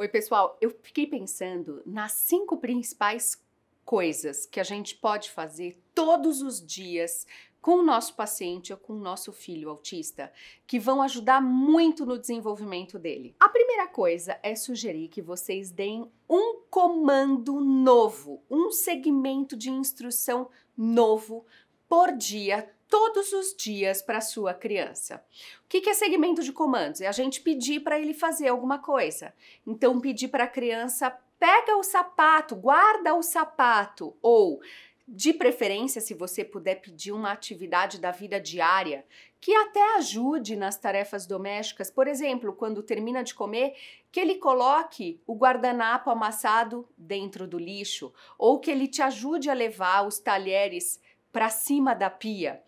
Oi, pessoal. Eu fiquei pensando nas cinco principais coisas que a gente pode fazer todos os dias com o nosso paciente ou com o nosso filho autista, que vão ajudar muito no desenvolvimento dele. A primeira coisa é sugerir que vocês deem um comando novo, um segmento de instrução novo por dia todos os dias para sua criança. O que é segmento de comandos? É a gente pedir para ele fazer alguma coisa. Então, pedir para a criança pega o sapato, guarda o sapato, ou de preferência, se você puder pedir uma atividade da vida diária que até ajude nas tarefas domésticas, por exemplo, quando termina de comer, que ele coloque o guardanapo amassado dentro do lixo, ou que ele te ajude a levar os talheres para cima da pia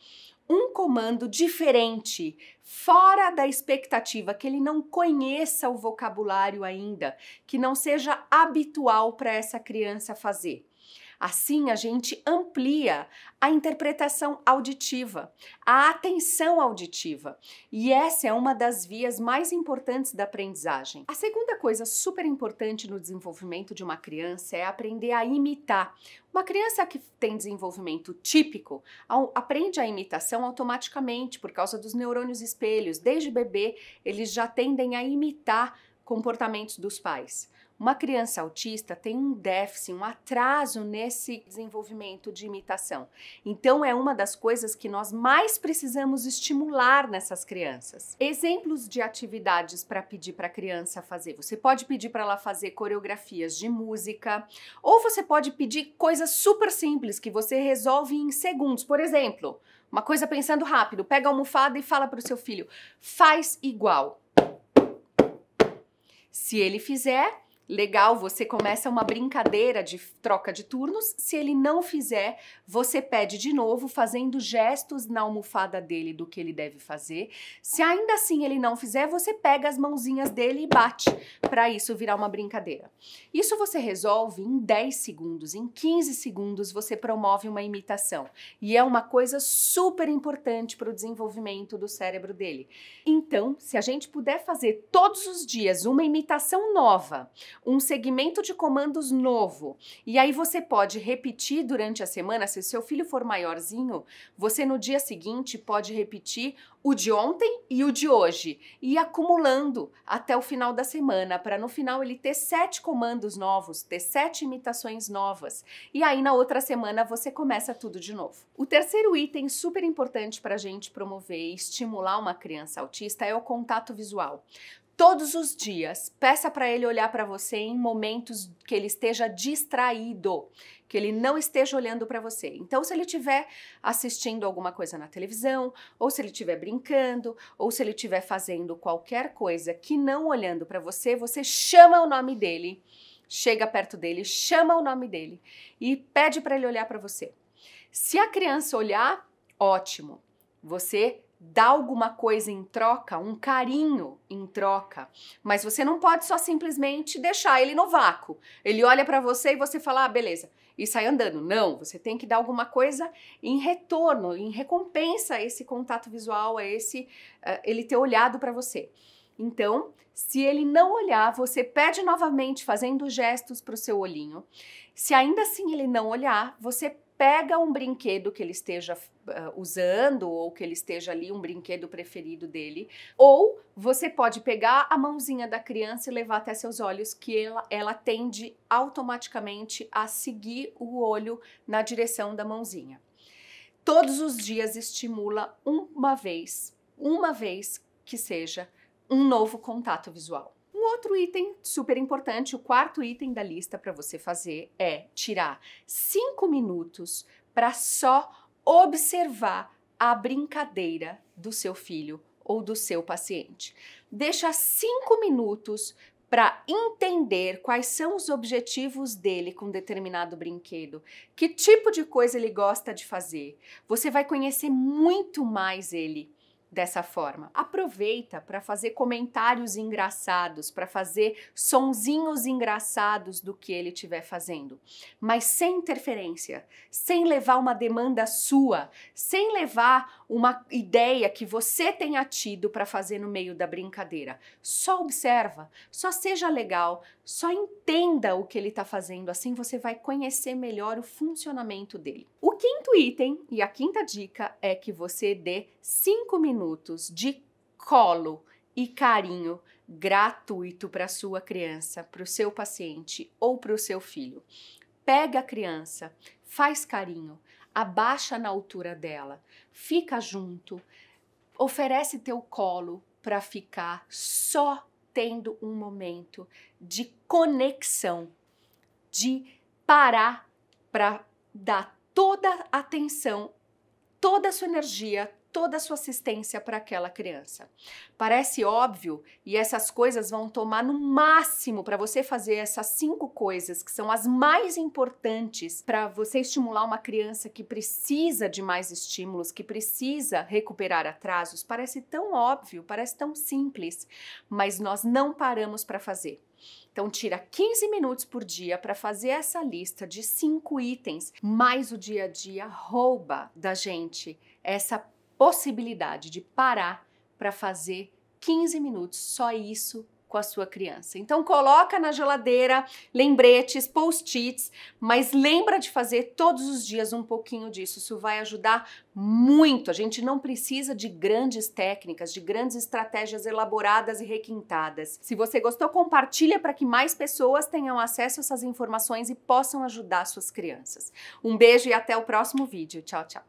um comando diferente, fora da expectativa, que ele não conheça o vocabulário ainda, que não seja habitual para essa criança fazer. Assim, a gente amplia a interpretação auditiva, a atenção auditiva. E essa é uma das vias mais importantes da aprendizagem. A segunda coisa super importante no desenvolvimento de uma criança é aprender a imitar. Uma criança que tem desenvolvimento típico aprende a imitação automaticamente por causa dos neurônios espelhos. Desde bebê, eles já tendem a imitar comportamentos dos pais. Uma criança autista tem um déficit, um atraso nesse desenvolvimento de imitação. Então, é uma das coisas que nós mais precisamos estimular nessas crianças. Exemplos de atividades para pedir para a criança fazer: você pode pedir para ela fazer coreografias de música, ou você pode pedir coisas super simples que você resolve em segundos. Por exemplo, uma coisa pensando rápido, pega a almofada e fala para o seu filho: faz igual. Se ele fizer, legal, você começa uma brincadeira de troca de turnos. Se ele não fizer, você pede de novo, fazendo gestos na almofada dele do que ele deve fazer. Se ainda assim ele não fizer, você pega as mãozinhas dele e bate para isso virar uma brincadeira. Isso você resolve em 10 segundos, em 15 segundos você promove uma imitação. E é uma coisa super importante para o desenvolvimento do cérebro dele. Então, se a gente puder fazer todos os dias uma imitação nova, um segmento de comandos novo. E aí você pode repetir durante a semana, se o seu filho for maiorzinho, você no dia seguinte pode repetir o de ontem e o de hoje e acumulando até o final da semana para no final ele ter sete comandos novos, ter sete imitações novas e aí na outra semana você começa tudo de novo. O terceiro item super importante para a gente promover e estimular uma criança autista é o contato visual todos os dias. Peça para ele olhar para você em momentos que ele esteja distraído, que ele não esteja olhando para você. Então, se ele estiver assistindo alguma coisa na televisão, ou se ele estiver brincando, ou se ele estiver fazendo qualquer coisa que não olhando para você, você chama o nome dele, chega perto dele, chama o nome dele e pede para ele olhar para você. Se a criança olhar, ótimo. Você dá alguma coisa em troca, um carinho em troca, mas você não pode só simplesmente deixar ele no vácuo. Ele olha para você e você fala: ah, beleza, e sai andando. Não, você tem que dar alguma coisa em retorno, em recompensa a esse contato visual, a esse uh, ele ter olhado para você. Então, se ele não olhar, você pede novamente fazendo gestos para o seu olhinho. Se ainda assim ele não olhar, você pega um brinquedo que ele esteja uh, usando ou que ele esteja ali, um brinquedo preferido dele, ou você pode pegar a mãozinha da criança e levar até seus olhos, que ela, ela tende automaticamente a seguir o olho na direção da mãozinha. Todos os dias estimula uma vez, uma vez que seja, um novo contato visual. Um outro item super importante, o quarto item da lista para você fazer é tirar cinco minutos para só observar a brincadeira do seu filho ou do seu paciente. Deixa cinco minutos para entender quais são os objetivos dele com determinado brinquedo, que tipo de coisa ele gosta de fazer. Você vai conhecer muito mais ele dessa forma. Aproveita para fazer comentários engraçados, para fazer sonzinhos engraçados do que ele estiver fazendo, mas sem interferência, sem levar uma demanda sua, sem levar uma ideia que você tenha tido para fazer no meio da brincadeira. Só observa, só seja legal, só entenda o que ele está fazendo, assim você vai conhecer melhor o funcionamento dele. O quinto item e a quinta dica é que você dê cinco minutos de colo e carinho gratuito para sua criança, para o seu paciente ou para o seu filho. Pega a criança, faz carinho, abaixa na altura dela, fica junto, oferece teu colo para ficar só tendo um momento de conexão, de parar para dar toda a atenção, toda a sua energia, toda a sua assistência para aquela criança. Parece óbvio e essas coisas vão tomar no máximo para você fazer essas cinco coisas que são as mais importantes para você estimular uma criança que precisa de mais estímulos, que precisa recuperar atrasos. Parece tão óbvio, parece tão simples, mas nós não paramos para fazer. Então, tira 15 minutos por dia para fazer essa lista de cinco itens, mas o dia a dia rouba da gente essa possibilidade de parar para fazer 15 minutos só isso com a sua criança. Então coloca na geladeira lembretes, post-its, mas lembra de fazer todos os dias um pouquinho disso. Isso vai ajudar muito. A gente não precisa de grandes técnicas, de grandes estratégias elaboradas e requintadas. Se você gostou, compartilha para que mais pessoas tenham acesso a essas informações e possam ajudar suas crianças. Um beijo e até o próximo vídeo. Tchau, tchau.